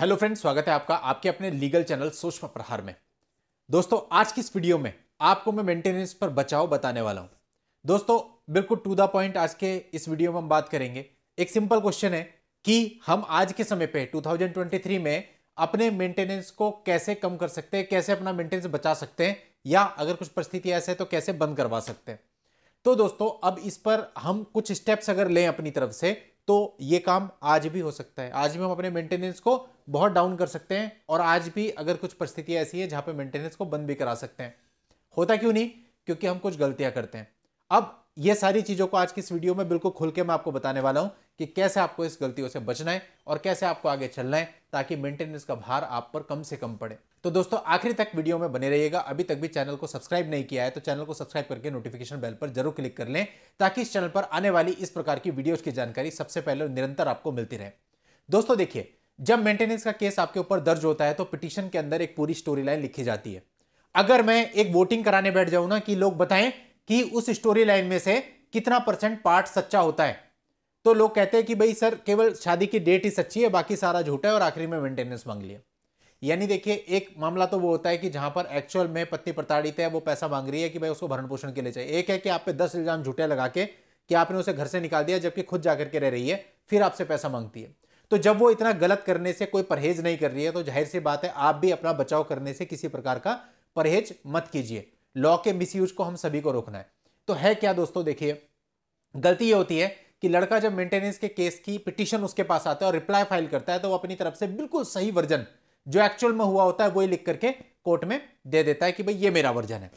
Hello friend स्वागत है आपका आपके अपने लीगल चैनल सूक्ष्म प्रहार में दोस्तों आज की इस वीडियो में आपको मैं मेंटेनेंस पर बचाव बताने वाला हूं दोस्तों बिल्कुल टू द पॉइंट आज के इस वीडियो में हम बात करेंगे एक सिंपल क्वेश्चन है कि हम आज के समय पे 2023 में अपने मेंटेनेंस को कैसे कम कर सकते हैं कैसे अपना मेंटेनेंस बचा सकते हैं या अगर कुछ परिस्थिति ऐसे है तो कैसे बंद करवा सकते हैं तो दोस्तों अब इस पर हम कुछ स्टेप्स अगर लें अपनी तरफ से तो ये काम आज भी हो सकता है आज भी हम अपने मेंटेनेंस को बहुत डाउन कर सकते हैं और आज भी अगर कुछ परिस्थितियाँ ऐसी हैं जहाँ पे मेंटेनेंस को बंद भी करा सकते हैं होता क्यों नहीं क्योंकि हम कुछ गलतियाँ करते हैं अब ये सारी चीज़ों को आज की इस वीडियो में बिल्कुल खुल के मैं आपको बताने वाला हूँ कि कैसे आपको इस गलतियों से बचना है और कैसे आपको आगे चलना है ताकि मेंटेनेंस का भार आप पर कम से कम पड़े तो दोस्तों आखिर तक वीडियो में बने रहिएगा अभी तक भी चैनल को सब्सक्राइब नहीं किया है तो चैनल को सब्सक्राइब करके नोटिफिकेशन बेल पर जरूर क्लिक कर लें ताकि इस चैनल पर आने वाली इस प्रकार की वीडियोज की जानकारी सबसे पहले निरंतर आपको मिलती रहे दोस्तों देखिए जब मेंटेनेंस का केस आपके ऊपर दर्ज होता है तो पिटिशन के अंदर एक पूरी स्टोरी लाइन लिखी जाती है अगर मैं एक वोटिंग कराने बैठ जाऊं ना कि लोग बताएं कि उस स्टोरी लाइन में से कितना परसेंट पार्ट सच्चा होता है तो लोग कहते हैं कि भाई सर केवल शादी की डेट ही सच्ची है बाकी सारा झूठा है और आखिरी में मेंटेनेंस मांग लिया यानी देखिए एक मामला तो वो होता है कि जहां पर एक्चुअल में पत्नी प्रताड़ित है वो पैसा मांग रही है कि भाई उसको भरण पोषण के लिए चाहिए एक है कि आप पे दस इल्जाम झूठे लगा के कि आपने उसे घर से निकाल दिया जबकि खुद जाकर के रह रही है फिर आपसे पैसा मांगती है तो जब वो इतना गलत करने से कोई परहेज नहीं कर रही है तो जाहिर सी बात है आप भी अपना बचाव करने से किसी प्रकार का परहेज मत कीजिए लॉ के मिसयूज को हम सभी को रोकना है तो है क्या दोस्तों देखिए गलती ये होती है कि लड़का जब मेंटेनेंस के केस की पिटिशन उसके पास आता है और रिप्लाई फाइल करता है तो वो अपनी तरफ से बिल्कुल सही वर्जन जो एक्चुअल में हुआ होता है वही लिख करके कोर्ट में दे देता है कि भाई ये मेरा वर्जन है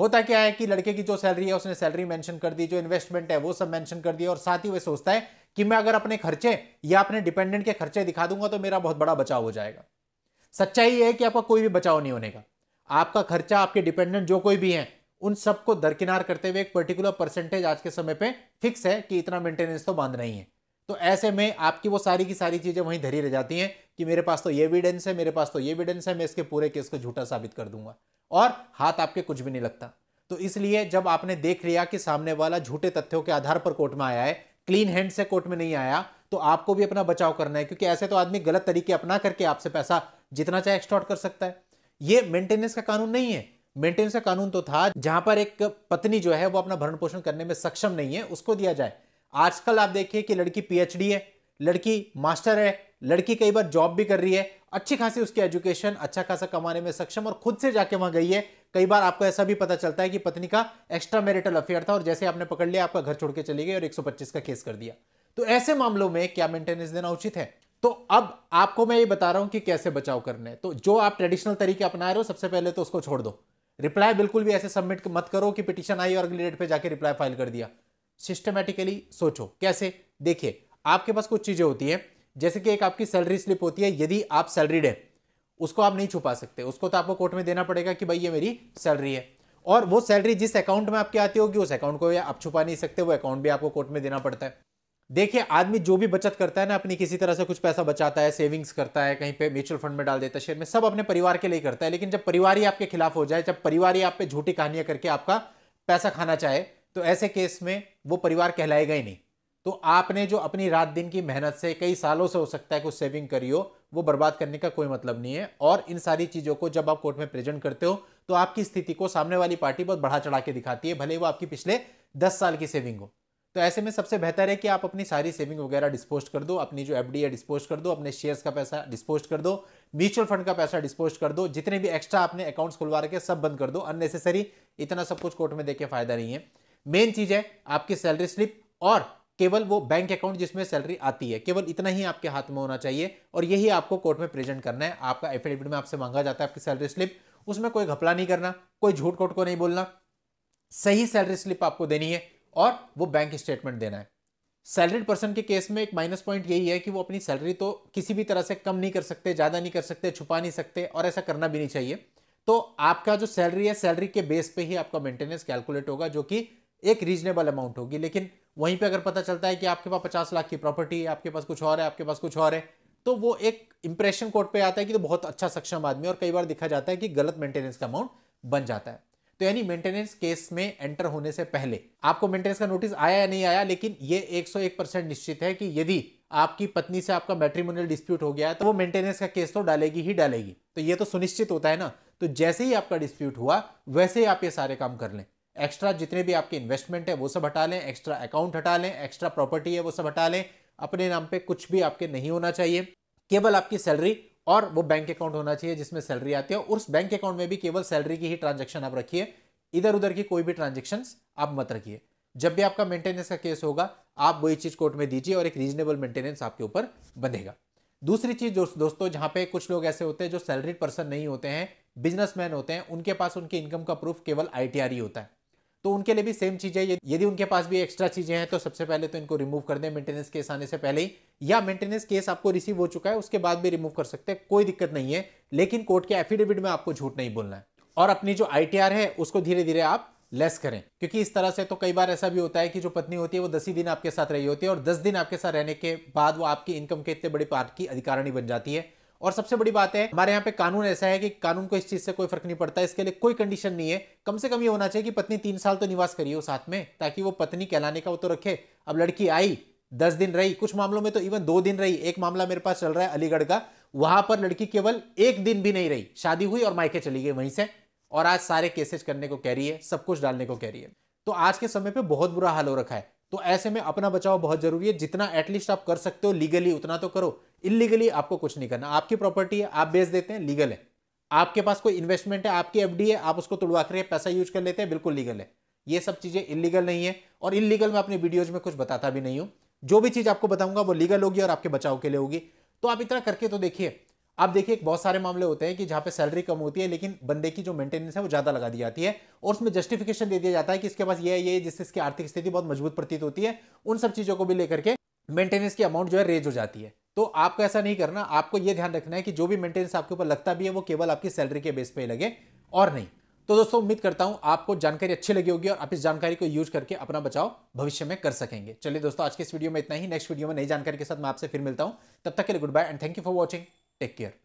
होता क्या है कि लड़के की जो सैलरी है उसने सैलरी मेंशन कर दी जो इन्वेस्टमेंट है वो सब मेंशन कर दिया और साथ ही वह सोचता है कि मैं अगर अपने खर्चे या अपने डिपेंडेंट के खर्चे दिखा दूंगा तो मेरा बहुत बड़ा बचाव हो जाएगा सच्चाई है कि आपका कोई भी बचाव नहीं होने का आपका खर्चा आपके डिपेंडेंट जो कोई भी है उन सबको दरकिनार करते हुए एक पर्टिकुलर परसेंटेज आज के समय पे फिक्स है कि इतना मेंटेनेंस तो बांध नहीं है तो ऐसे में आपकी वो सारी की सारी चीज़ें वहीं धरी रह जाती हैं कि मेरे पास तो ये एविडेंस है मेरे पास तो ये एविडेंस है मैं इसके पूरे केस को झूठा साबित कर दूंगा और हाथ आपके कुछ भी नहीं लगता तो इसलिए जब आपने देख लिया कि सामने वाला झूठे तथ्यों के आधार पर कोर्ट में आया है क्लीन हैंड से कोर्ट में नहीं आया तो आपको भी अपना बचाव करना है क्योंकि ऐसे तो आदमी गलत तरीके अपना करके आपसे पैसा जितना चाहे एक्सटॉर्ट कर सकता है ये मेंटेनेंस का कानून नहीं है मेंटेनेंस का कानून तो था जहां पर एक पत्नी जो है वो अपना भरण पोषण करने में सक्षम नहीं है उसको दिया जाए आजकल आप देखिए कि लड़की पीएचडी है लड़की मास्टर है लड़की कई बार जॉब भी कर रही है अच्छी खासी उसकी एजुकेशन अच्छा खासा कमाने में सक्षम और खुद से जाके वहां गई है कई बार आपको ऐसा भी पता चलता है कि पत्नी का एक्स्ट्रा मैरिटल अफेयर था और जैसे आपने पकड़ लिया आपका घर छोड़ के चली गई और 125 का केस कर दिया तो ऐसे मामलों में क्या मेंटेनेंस देना उचित है तो अब आपको मैं ये बता रहा हूं कि कैसे बचाव करने तो जो आप ट्रेडिशनल तरीके अपना रहे हो सबसे पहले तो उसको छोड़ दो रिप्लाई बिल्कुल भी ऐसे सबमिट मत करो कि पिटिशन आई और अगली डेट पे जाके रिप्लाई फाइल कर दिया सिस्टमेटिकली सोचो कैसे देखिए आपके पास कुछ चीज़ें होती हैं जैसे कि एक आपकी सैलरी स्लिप होती है यदि आप सैलरीड हैं उसको आप नहीं छुपा सकते उसको तो आपको कोर्ट में देना पड़ेगा कि भाई ये मेरी सैलरी है और वो सैलरी जिस अकाउंट में आपकी आती होगी उस अकाउंट को आप छुपा नहीं सकते वो अकाउंट भी आपको कोर्ट में देना पड़ता है देखिए आदमी जो भी बचत करता है ना अपनी किसी तरह से कुछ पैसा बचाता है सेविंग्स करता है कहीं पे म्यूचुअल फंड में डाल देता है शेयर में सब अपने परिवार के लिए करता है लेकिन जब परिवार ही आपके खिलाफ हो जाए जब परिवार ही आप पे झूठी कहानियां करके आपका पैसा खाना चाहे तो ऐसे केस में वो परिवार कहलाएगा ही नहीं तो आपने जो अपनी रात दिन की मेहनत से कई सालों से हो सकता है कुछ सेविंग करी हो वो बर्बाद करने का कोई मतलब नहीं है और इन सारी चीज़ों को जब आप कोर्ट में प्रेजेंट करते हो तो आपकी स्थिति को सामने वाली पार्टी बहुत बढ़ा चढ़ा के दिखाती है भले वो आपकी पिछले दस साल की सेविंग हो तो ऐसे में सबसे बेहतर है कि आप अपनी सारी सेविंग वगैरह डिस्पोज कर दो अपनी जो एफ डी है डिस्पोज कर दो अपने शेयर्स का पैसा डिस्पोज कर दो म्यूचुअल फंड का पैसा डिस्पोज कर दो जितने भी एक्स्ट्रा आपने अकाउंट्स खुलवा रखे सब बंद कर दो अननेसेसरी इतना सब कुछ कोर्ट में देखे फायदा नहीं है मेन चीज है आपकी सैलरी स्लिप और केवल वो बैंक अकाउंट जिसमें सैलरी आती है केवल इतना ही आपके हाथ में होना चाहिए और यही आपको कोर्ट में प्रेजेंट करना है आपका एफिडेविट में आपसे मांगा जाता है आपकी सैलरी स्लिप उसमें कोई घपला नहीं करना कोई झूठ कोर्ट को नहीं बोलना सही सैलरी स्लिप आपको देनी है और वो बैंक स्टेटमेंट देना है सैलरीड पर्सन के केस में एक माइनस पॉइंट यही है कि वो अपनी सैलरी तो किसी भी तरह से कम नहीं कर सकते ज़्यादा नहीं कर सकते छुपा नहीं सकते और ऐसा करना भी नहीं चाहिए तो आपका जो सैलरी है सैलरी के बेस पे ही आपका मेंटेनेंस कैलकुलेट होगा जो कि एक रीजनेबल अमाउंट होगी लेकिन वहीं पे अगर पता चलता है कि आपके पास पचास लाख की प्रॉपर्टी है आपके पास कुछ और है आपके पास कुछ और है तो वो एक इंप्रेशन कोर्ट पे आता है कि तो बहुत अच्छा सक्षम आदमी और कई बार दिखा जाता है कि गलत मेंटेनेंस का अमाउंट बन जाता है तो यानी मेंटेनेंस केस में एंटर होने से पहले आपको मेंटेनेंस का नोटिस आया या नहीं आया लेकिन ये 101 परसेंट निश्चित है कि यदि आपकी पत्नी से आपका मैट्रिमोनियल डिस्प्यूट हो गया है तो वो मेंटेनेंस का केस तो डालेगी ही डालेगी तो ये तो सुनिश्चित होता है ना तो जैसे ही आपका डिस्प्यूट हुआ वैसे ही आप ये सारे काम कर लें एक्स्ट्रा जितने भी आपके इन्वेस्टमेंट है वो सब हटा लें एक्स्ट्रा अकाउंट हटा लें एक्स्ट्रा प्रॉपर्टी है वो सब हटा लें अपने नाम पे कुछ भी आपके नहीं होना चाहिए केवल आपकी सैलरी और वो बैंक अकाउंट होना चाहिए जिसमें सैलरी आती है और उस बैंक अकाउंट में भी केवल सैलरी की ही ट्रांजेक्शन आप रखिए इधर उधर की कोई भी ट्रांजेक्शन आप मत रखिए जब भी आपका मेंटेनेंस का केस होगा आप वही चीज़ कोर्ट में दीजिए और एक रीजनेबल मेंटेनेंस आपके ऊपर बंधेगा दूसरी चीज़ दोस्तों जहाँ पे कुछ लोग ऐसे होते हैं जो सैलरीड पर्सन नहीं होते हैं बिजनेसमैन होते हैं उनके पास उनकी इनकम का प्रूफ केवल आई ही होता है तो उनके लिए भी सेम चीज़ है यदि उनके पास भी एक्स्ट्रा चीज़ें हैं तो सबसे पहले तो इनको रिमूव कर दें मेंटेनेंस केस आने से पहले ही या मेंटेनेंस केस आपको रिसीव हो चुका है उसके बाद भी रिमूव कर सकते हैं कोई दिक्कत नहीं है लेकिन कोर्ट के एफिडेविट में आपको झूठ नहीं बोलना है और अपनी जो आई है उसको धीरे धीरे आप लेस करें क्योंकि इस तरह से तो कई बार ऐसा भी होता है कि जो पत्नी होती है वो दस ही दिन आपके साथ रही होती है और दस दिन आपके साथ रहने के बाद वो आपकी इनकम के इतने बड़े पार्ट की अधिकारणी बन जाती है और सबसे बड़ी बात है हमारे यहाँ पे कानून ऐसा है कि कानून को इस चीज से कोई फर्क नहीं पड़ता इसके लिए कोई कंडीशन नहीं है कम से कम ये होना चाहिए कि पत्नी तीन साल तो निवास करिए साथ में ताकि वो पत्नी कहलाने का वो तो रखे अब लड़की आई दस दिन रही कुछ मामलों में तो इवन दो दिन रही एक मामला मेरे पास चल रहा है अलीगढ़ का वहां पर लड़की केवल एक दिन भी नहीं रही शादी हुई और मायके चली गई वहीं से और आज सारे केसेज करने को कह रही है सब कुछ डालने को कह रही है तो आज के समय पे बहुत बुरा हाल हो रखा है तो ऐसे में अपना बचाव बहुत जरूरी है जितना एटलीस्ट आप कर सकते हो लीगली उतना तो करो इलीगली आपको कुछ नहीं करना आपकी प्रॉपर्टी है आप बेच देते हैं लीगल है आपके पास कोई इन्वेस्टमेंट है आपकी एफडी है आप उसको तुड़वा कर पैसा यूज कर लेते हैं बिल्कुल लीगल है ये सब चीज़ें इलीगल नहीं है और इलीगल मैं अपने वीडियोज में कुछ बताता भी नहीं हूँ जो भी चीज़ आपको बताऊंगा वो लीगल होगी और आपके बचाव के लिए होगी तो आप इतना करके तो देखिए आप देखिए बहुत सारे मामले होते हैं कि जहां पे सैलरी कम होती है लेकिन बंदे की जो मेंटेनेंस है वो ज़्यादा लगा दी जाती है और उसमें जस्टिफिकेशन दे दिया जाता है कि इसके पास ये है ये जिससे इसकी आर्थिक स्थिति बहुत मजबूत प्रतीत होती है उन सब चीज़ों को भी लेकर के मेंटेनेंस की अमाउंट जो है रेज हो जाती है तो आपको ऐसा नहीं करना आपको यह ध्यान रखना है कि जो भी मेंटेनेंस आपके ऊपर लगता भी है वो केवल आपकी सैलरी के बेस पर लगे और नहीं तो दोस्तों उम्मीद करता हूं आपको जानकारी अच्छी लगी होगी और आप इस जानकारी को यूज करके अपना बचाव भविष्य में कर सकेंगे चलिए दोस्तों आज के इस वीडियो में इतना ही नेक्स्ट वीडियो में नई जानकारी के साथ मैं आपसे फिर मिलता हूं तब तक के लिए good bye and thank you for watching Take care.